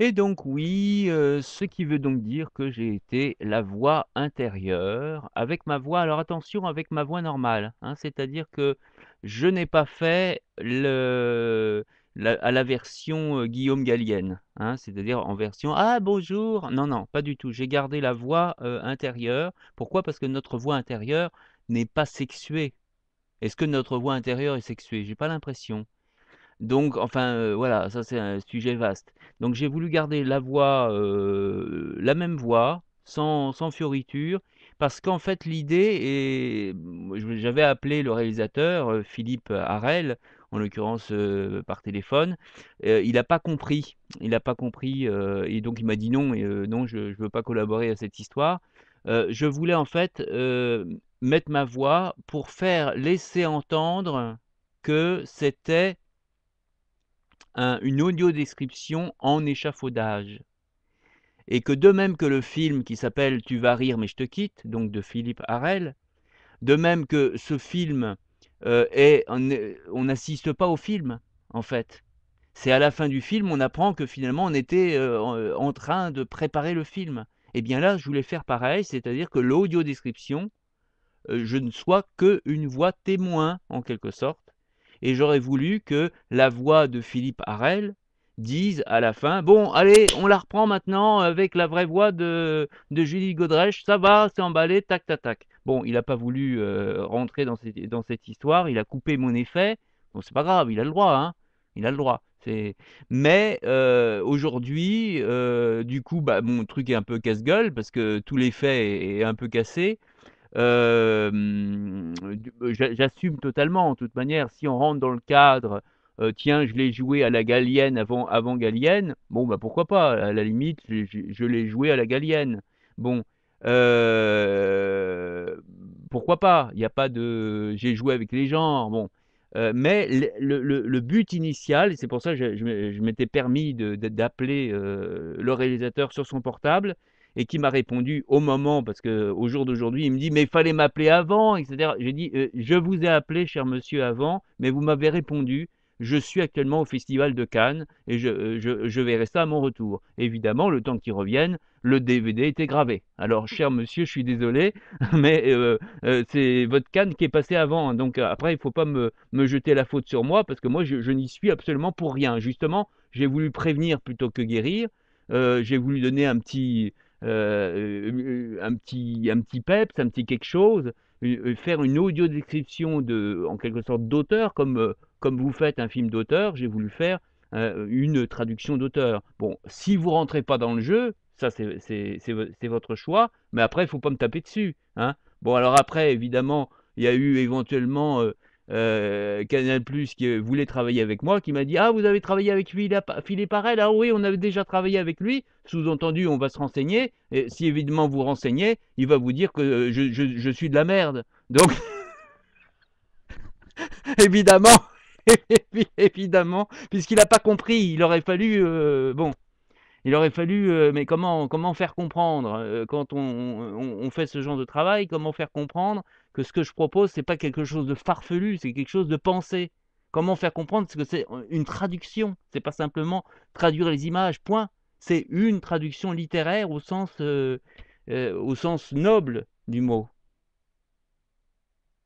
Et donc oui, euh, ce qui veut donc dire que j'ai été la voix intérieure avec ma voix alors attention avec ma voix normale, hein. c'est-à-dire que je n'ai pas fait le à la version, euh, Guillaume Gallienne, hein. c'est-à-dire en version: «Ah bonjour!» non, non, pas du tout. J'ai gardé la voix, euh, intérieure. Pourquoi? Parce que notre voix intérieure n'est pas sexuée. Est-ce que notre voix intérieure est sexuée? J'ai pas l'impression. Donc, enfin, euh, voilà, ça c'est un sujet vaste. Donc, j'ai voulu garder la voix, euh, la même voix, sans, sans fioriture, parce qu'en fait, l'idée est. J'avais appelé le réalisateur, euh, Philippe Harel, en l'occurrence par téléphone. il n'a pas compris. Il n'a pas compris. et donc il m'a dit non, et, non, je ne veux pas collaborer à cette histoire. je voulais en fait mettre ma voix pour faire laisser entendre que c'était une audio-description en échafaudage. Et que de même que le film qui s'appelle Tu vas rire mais je te quitte, donc de Philippe Harel, de même que ce film euh, est, on n'assiste pas au film, en fait. C'est à la fin du film, on apprend que finalement on était euh, en train de préparer le film. Et eh bien là, je voulais faire pareil, c'est-à-dire que l'audio-description, euh, je ne sois que une voix témoin, en quelque sorte, et j'aurais voulu que la voix de Philippe Harel dise à la fin Bon, allez, on la reprend maintenant avec la vraie voix de, de Julie Godrèche, ça va, c'est emballé, tac, tac, tac. Bon, il n'a pas voulu euh, rentrer dans, dans cette histoire, il a coupé mon effet. Bon, c'est pas grave, il a le droit, hein, il a le droit. Mais euh, aujourd'hui, euh, du coup, bah, mon truc est un peu casse-gueule parce que tout l'effet est un peu cassé j'assume totalement. En toute manière, si on rentre dans le cadre, tiens, je l'ai joué à la galienne avant, avant galienne, bon, bah pourquoi pas, à la limite, je, l'ai joué à la galienne. Bon, pourquoi pas, il n'y a pas de. J'ai joué avec les genres, bon. mais le, but initial, c'est pour ça que je, je m'étais permis d'appeler le réalisateur sur son portable, et qui m'a répondu au moment, parce qu'au jour d'aujourd'hui, il me dit, mais il fallait m'appeler avant, etc. J'ai dit, euh, je vous ai appelé, cher monsieur, avant, mais vous m'avez répondu, je suis actuellement au Festival de Cannes et je, euh, verrai ça à mon retour. Évidemment, le temps qu'il reviennent, le DVD était gravé. Alors, cher monsieur, je suis désolé, mais euh, c'est votre Cannes qui est passé avant. Hein. Donc, après, il ne faut pas me, jeter la faute sur moi parce que moi, je, n'y suis absolument pour rien. Justement, j'ai voulu prévenir plutôt que guérir. j'ai voulu donner un petit, euh, euh, un, petit, un petit peps, un petit quelque chose, euh, faire une audio description de, en quelque sorte d'auteur, comme, comme vous faites un film d'auteur, j'ai voulu faire une traduction d'auteur. Bon, si vous rentrez pas dans le jeu, ça c'est votre choix, mais après il faut pas me taper dessus. Hein. Bon, alors après, évidemment, il y a eu éventuellement euh, Canal Plus qui euh, voulait travailler avec moi, qui m'a dit Ah, vous avez travaillé avec lui, Philippe Arel Ah oui, on avait déjà travaillé avec lui. Sous-entendu, on va se renseigner. Et si évidemment vous renseignez, il va vous dire que euh, je, suis de la merde. Donc, évidemment, évidemment, puisqu'il n'a pas compris, il aurait fallu. bon. Il aurait fallu, mais comment, comment faire comprendre quand on, fait ce genre de travail, comment faire comprendre que ce que je propose, ce n'est pas quelque chose de farfelu, c'est quelque chose de pensé. Comment faire comprendre que c'est une traduction, c'est pas simplement traduire les images, point. C'est une traduction littéraire au sens, au sens noble du mot.